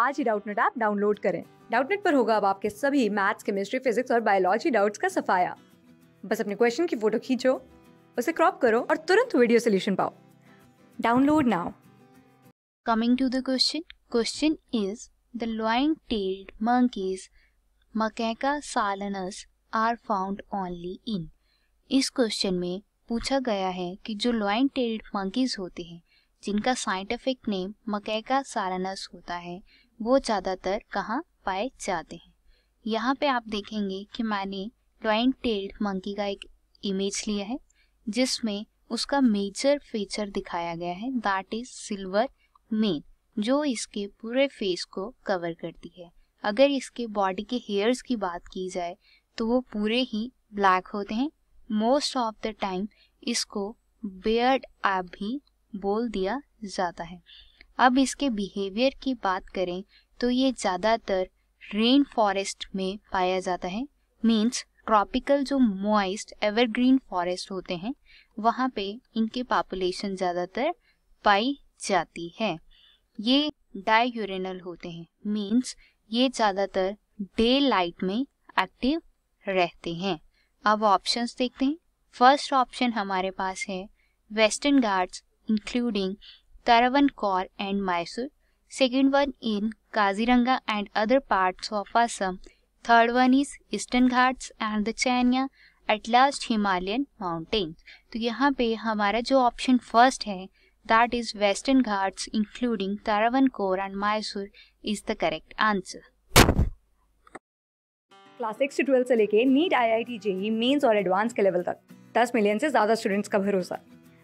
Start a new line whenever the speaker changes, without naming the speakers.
आज ही Doubtnut app download करें डाउटनेट पर होगा अब आपके सभी मैथ्स केमिस्ट्री फिजिक्स और बायोलॉजी डाउट्स का सफाया बस अपने क्वेश्चन की फोटो खींचो उसे क्रॉप करो और तुरंत वीडियो सोल्यूशन
पाओ download now coming to the question question is the lion tailed monkeys Macaca silenus are found only in इस क्वेश्चन में पूछा गया है कि जो लॉइंग टेल्ड मंकीज होते हैं जिनका साइंटिफिक नेम मकैका सालनस होता है वो ज़्यादातर कहाँ पाए जाते हैं यहाँ पे आप देखेंगे कि मैंने लॉइन टेल्ड मंकी का एक इमेज लिया है जिसमें उसका मेजर फीचर दिखाया गया है दैट इज सिल्वर मेन जो इसके पूरे फेस को कवर करती है अगर इसके बॉडी के हेयर्स की बात की जाए तो वो पूरे ही ब्लैक होते हैं मोस्ट ऑफ द टाइम इसको बियर्ड ऐप भी बोल दिया जाता है अब इसके बिहेवियर की बात करें तो ये ज़्यादातर रेन फॉरेस्ट में पाया जाता है मीन्स ट्रॉपिकल जो मॉइस्ट एवरग्रीन फॉरेस्ट होते हैं वहाँ पे इनके पॉपुलेशन ज़्यादातर पाई जाती है ये डायूरेनल होते हैं मीन्स ये ज़्यादातर डे लाइट में एक्टिव रहते हैं अब ऑप्शंस देखते हैं फर्स्ट ऑप्शन हमारे पास है western Ghats including Taravancore and Mysore. Second one in Kaziranga and other parts of Assam. Third one is Eastern Ghats and the Chania. At last Himalayan mountain तो यहाँ पे हमारा जो ऑप्शन फर्स्ट है that is western Ghats including Travancore and Mysore is the correct answer
class six से twelfth से लेके NEET I I T JEE mains और एडवांस के लेवल तक दस मिलियन से ज़्यादा स्टूडेंट्स का भरोसा